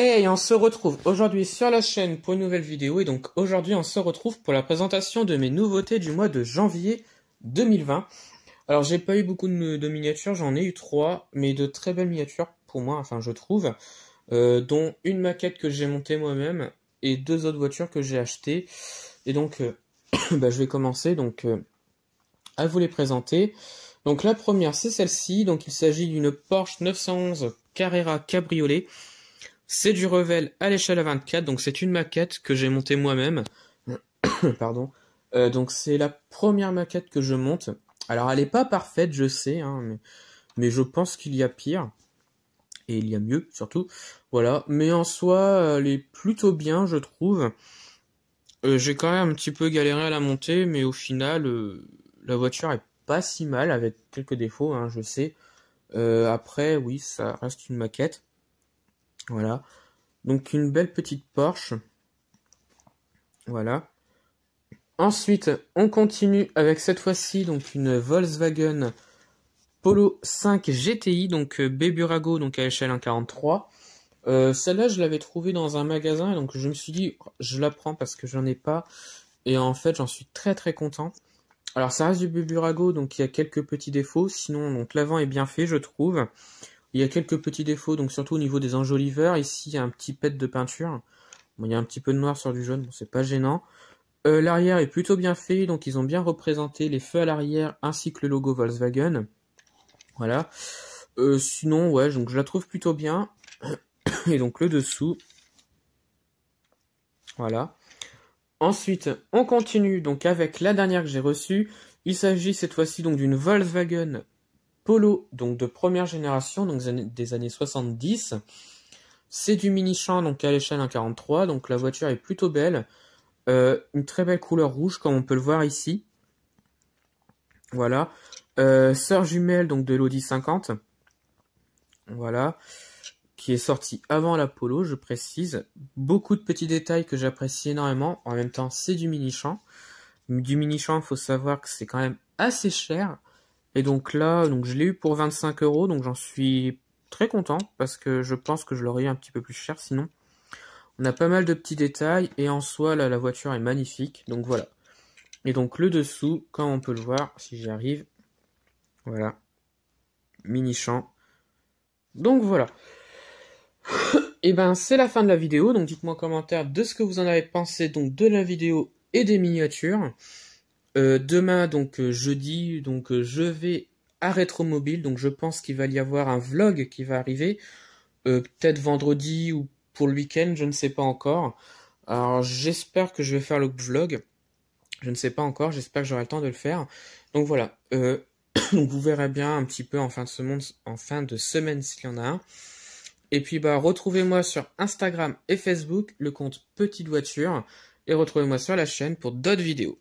Et on se retrouve aujourd'hui sur la chaîne pour une nouvelle vidéo et donc aujourd'hui on se retrouve pour la présentation de mes nouveautés du mois de janvier 2020. Alors j'ai pas eu beaucoup de, miniatures, j'en ai eu trois, mais de très belles miniatures pour moi, enfin je trouve, euh, dont une maquette que j'ai montée moi-même et deux autres voitures que j'ai achetées. Et donc euh, bah, je vais commencer donc euh, à vous les présenter. Donc la première c'est celle-ci, donc il s'agit d'une Porsche 911 Carrera Cabriolet. C'est du revel à l'échelle à 24 donc c'est une maquette que j'ai montée moi-même. Pardon. Euh, donc c'est la première maquette que je monte. Alors elle n'est pas parfaite, je sais, hein, mais, je pense qu'il y a pire. Et il y a mieux, surtout. Voilà. Mais en soi, elle est plutôt bien, je trouve. Euh, j'ai quand même un petit peu galéré à la monter, mais au final, euh, la voiture est pas si mal, avec quelques défauts, hein, je sais. après, oui, ça reste une maquette. Voilà. Donc une belle petite Porsche. Voilà. Ensuite, on continue avec cette fois-ci donc une Volkswagen Polo 5 GTI, donc euh, Béburago donc à échelle 1,43. Euh, celle-là, je l'avais trouvée dans un magasin, donc je me suis dit, je la prends parce que j'en ai pas. Et en fait, j'en suis très très content. Alors, ça reste du Béburago, donc il y a quelques petits défauts. Sinon, donc l'avant est bien fait, je trouve. Il y a quelques petits défauts, donc surtout au niveau des enjoliveurs. Ici, il y a un petit pet de peinture. il y a un petit peu de noir sur du jaune, bon, c'est pas gênant. Euh, l'arrière est plutôt bien fait, donc ils ont bien représenté les feux à l'arrière ainsi que le logo Volkswagen. Voilà. Euh, sinon, ouais, donc je la trouve plutôt bien. Et donc le dessous. Voilà. Ensuite, on continue donc avec la dernière que j'ai reçue. Il s'agit cette fois-ci donc d'une Volkswagen Polo, donc de première génération, donc des années 70. C'est du mini-champ, donc à l'échelle 1,43, donc la voiture est plutôt belle. Euh, une très belle couleur rouge, comme on peut le voir ici. Voilà. Euh, sœur jumelle, donc de l'Audi 50. Voilà. Qui est sortie avant la Polo, je précise. Beaucoup de petits détails que j'apprécie énormément. En même temps, c'est du mini-champ. Du mini-champ, il faut savoir que c'est quand même assez cher. Et donc là, donc je l'ai eu pour 25 euros, donc j'en suis très content parce que je pense que je l'aurais eu un petit peu plus cher sinon. On a pas mal de petits détails et en soi, là, la voiture est magnifique, donc voilà. Et donc le dessous, comme on peut le voir, si j'y arrive, voilà, mini champ. Donc voilà. et eh ben c'est la fin de la vidéo, donc dites-moi en commentaire de ce que vous en avez pensé donc de la vidéo et des miniatures. Euh, demain, donc euh, jeudi, donc euh, je vais à Rétromobile, donc je pense qu'il va y avoir un vlog qui va arriver, peut-être vendredi ou pour le week-end, je ne sais pas encore. Alors j'espère que je vais faire le vlog, je ne sais pas encore, j'espère que j'aurai le temps de le faire. Donc voilà, donc vous verrez bien un petit peu en fin de semaine, en fin de semaine s'il y en a un. Et puis bah retrouvez-moi sur Instagram et Facebook, le compte Petite Voiture, et retrouvez-moi sur la chaîne pour d'autres vidéos.